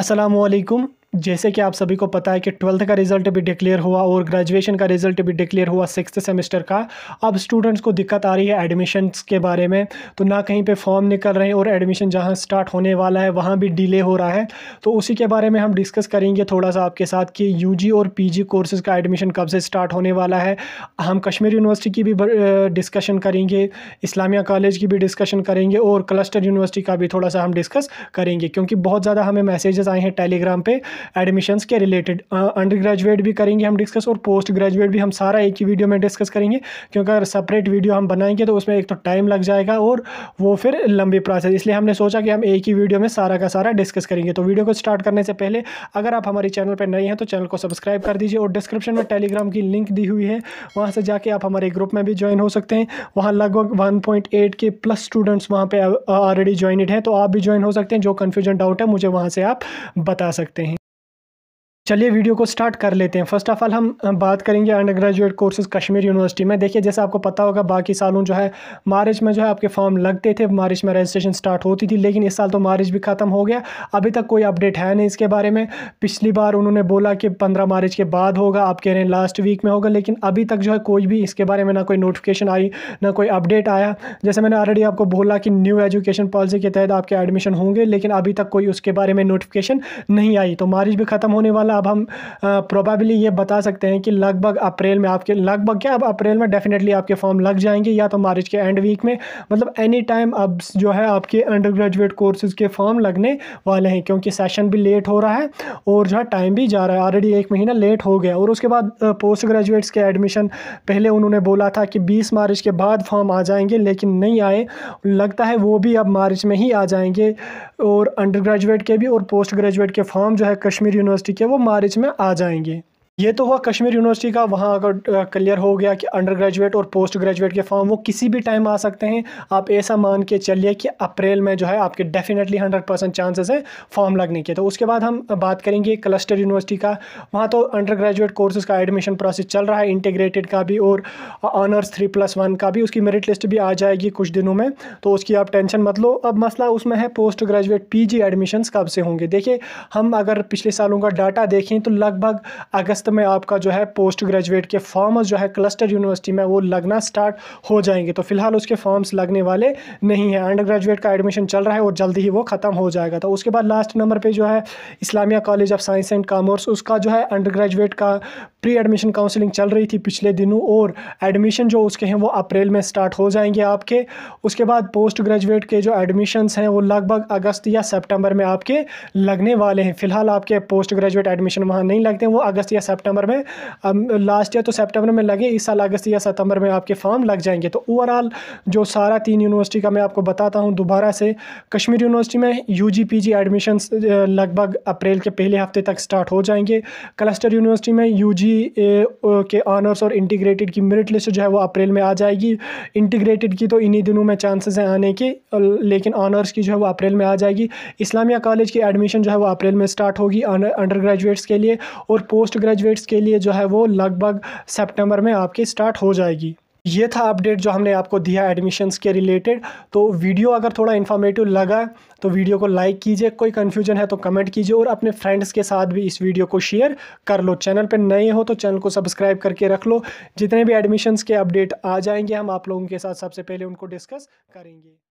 السلام علیکم जैसे कि आप सभी को पता है कि ट्वेल्थ का रिजल्ट भी डिक्लेयर हुआ और ग्रेजुएशन का रिजल्ट भी डिक्लेयर हुआ सिक्स सेमेस्टर का अब स्टूडेंट्स को दिक्कत आ रही है एडमिशन्स के बारे में तो ना कहीं पे फॉर्म निकल रहे हैं और एडमिशन जहां स्टार्ट होने वाला है वहां भी डिले हो रहा है तो उसी के बारे में हम डिस्कस करेंगे थोड़ा सा आपके साथ कि यू और पी कोर्सेज़ का एडमिशन कब से स्टार्ट होने वाला है हम कश्मीर यूनिवर्सिटी की भी डिस्कशन करेंगे इस्लामिया कॉलेज की भी डिस्कशन करेंगे और क्लस्टर यूनिवर्सिटी का भी थोड़ा सा हम डिस्कस करेंगे क्योंकि बहुत ज़्यादा हमें मैसेजेस आए हैं टेलीग्राम पर एडमिशंस के रिलेटेड अंडर ग्रेजुएट भी करेंगे हम डिस्कस और पोस्ट ग्रेजुएट भी हम सारा एक ही वीडियो में डिस्कस करेंगे क्योंकि अगर सेपरेट वीडियो हम बनाएंगे तो उसमें एक तो टाइम लग जाएगा और वो फिर लंबी प्रोसेस इसलिए हमने सोचा कि हम एक ही वीडियो में सारा का सारा डिस्कस करेंगे तो वीडियो को स्टार्ट करने से पहले अगर आप हमारे चैनल पर नए हैं तो चैनल को सब्सक्राइब कर दीजिए और डिस्क्रिप्शन में टेलीग्राम की लिंक दी हुई है वहाँ से जाके आप हमारे ग्रुप में भी ज्वाइन हो सकते हैं वहाँ लगभग वन के प्लस स्टूडेंट्स वहाँ पर ऑलरेडी ज्वाइनिड हैं तो आप भी ज्वाइन हो सकते हैं जो कन्फ्यूजन डाउट है मुझे वहाँ से आप बता सकते हैं चलिए वीडियो को स्टार्ट कर लेते हैं फर्स्ट ऑफ ऑल हम बात करेंगे undergraduate courses Kashmir university में देखिए जैसे आपको पता होगा बाकी सालों जो है मार्च में जो है आपके फॉर्म लगते थे मार्च में रजिस्ट्रेशन स्टार्ट होती थी लेकिन इस साल तो मार्च भी ख़त्म हो गया अभी तक कोई अपडेट है नहीं इसके बारे में पिछली बार उन्होंने बोला कि पंद्रह मार्च के बाद होगा आप कह रहे हैं लास्ट वीक में होगा लेकिन अभी तक जो है कोई भी इसके बारे में ना कोई नोटिफिकेशन आई ना कोई अपडेट आया जैसे मैंने ऑलरेडी आपको बोला कि न्यू एजुकेशन पॉलिसी के तहत आपके एडमिशन होंगे लेकिन अभी तक कोई उसके बारे में नोटिफिकेशन नहीं आई तो मार्च भी ख़त्म होने वाला अब हम प्रोबेबली ये बता सकते हैं कि लगभग अप्रैल में आपके लगभग क्या अब अप्रैल में डेफिनेटली आपके फॉर्म लग जाएंगे या तो मार्च के एंड वीक में मतलब एनी टाइम अब जो है आपके अंडर ग्रेजुएट कोर्सेज़ के फॉर्म लगने वाले हैं क्योंकि सेशन भी लेट हो रहा है और जो है टाइम भी जा रहा है ऑलरेडी एक महीना लेट हो गया और उसके बाद पोस्ट ग्रेजुएट्स के एडमिशन पहले उन्होंने बोला था कि बीस मार्च के बाद फॉर्म आ जाएंगे लेकिन नहीं आए लगता है वो भी अब मार्च में ही आ जाएंगे और अंडर ग्रेजुएट के भी और पोस्ट ग्रेजुएट के फॉर्म जो है कश्मीर यूनिवर्सिटी के वो मार्च में आ जाएंगे ये तो हुआ कश्मीर यूनिवर्सिटी का वहाँ अगर क्लियर हो गया कि अंडर ग्रेजुएट और पोस्ट ग्रेजुएट के फॉर्म वो किसी भी टाइम आ सकते हैं आप ऐसा मान के चलिए कि अप्रैल में जो है आपके डेफिनेटली हंड्रेड परसेंट चांसेस है फॉर्म लगने के तो उसके बाद हम बात करेंगे क्लस्टर यूनिवर्सिटी का वहाँ तो अंडर ग्रेजुएट कोर्सेज़ का एडमिशन प्रोसेस चल रहा है इंटीग्रेटेड का भी और ऑनर्स थ्री प्लस वन का भी उसकी मेरिट लिस्ट भी आ जाएगी कुछ दिनों में तो उसकी आप टेंशन मत लो अब मसला उसमें है पोस्ट ग्रेजुएट पी एडमिशन कब से होंगे देखिए हम अगर पिछले सालों का डाटा देखें तो लगभग अगस्त अगस्त में आपका जो है पोस्ट ग्रेजुएट के फॉर्म्स जो है क्लस्टर यूनिवर्सिटी में वो लगना स्टार्ट हो जाएंगे तो फिलहाल उसके फॉर्म्स लगने वाले नहीं है अंडर ग्रेजुएट का एडमिशन चल रहा है और जल्दी ही वो ख़त्म हो जाएगा तो उसके बाद लास्ट नंबर पर जो है Islamia college of science and commerce उसका जो है अंडर ग्रेजुएट का प्री एडमिशन काउंसिलिंग चल रही थी पिछले दिनों और एडमिशन जो उसके हैं वो अप्रैल में स्टार्ट हो जाएंगे आपके उसके बाद पोस्ट ग्रेजुएट के जो एडमिशन्स हैं वो लगभग अगस्त या सितंबर में आपके लगने वाले हैं फिलहाल आपके पोस्ट ग्रेजुएट एडमिशन वहाँ नहीं लगते वो अगस्त या सितंबर में लास्ट ईयर तो सितंबर में लगे इस साल अगस्त या सितंबर में आपके फॉर्म लग जाएंगे तो ओवरऑल जो सारा तीन यूनिवर्सिटी का मैं आपको बताता हूँ दोबारा से कश्मीर यूनिवर्सिटी में U G P G admission लगभग अप्रैल के पहले हफ्ते तक स्टार्ट हो जाएंगे क्लस्टर यूनिवर्सिटी में यू जी के ऑनर्स और इंटीग्रेटेड की मेरिट लिस्ट जो है वो अप्रैल में आ जाएगी इंटीग्रेटेड की तो इन्हीं दिनों में चांसेस हैं आने के लेकिन ऑनर्स की जो है वो अप्रैल में आ जाएगी इस्लामिया कॉलेज की एडमिशन जो है वो अप्रैल में स्टार्ट होगी अंडर ग्रेजुएट्स के लिए और पोस्ट ग्रेजुएट ग्रेजुएट्स के लिए जो है वो लगभग सेप्टेम्बर में आपकी स्टार्ट हो जाएगी ये था अपडेट जो हमने आपको दिया एडमिशन्स के रिलेटेड तो वीडियो अगर थोड़ा इन्फॉर्मेटिव लगा तो वीडियो को लाइक कीजिए कोई कन्फ्यूजन है तो कमेंट कीजिए और अपने फ्रेंड्स के साथ भी इस वीडियो को शेयर कर लो चैनल पर नए हो तो चैनल को सब्सक्राइब करके रख लो जितने भी एडमिशन्स के अपडेट आ जाएंगे हम आप लोगों के साथ सबसे पहले उनको डिस्कस करेंगे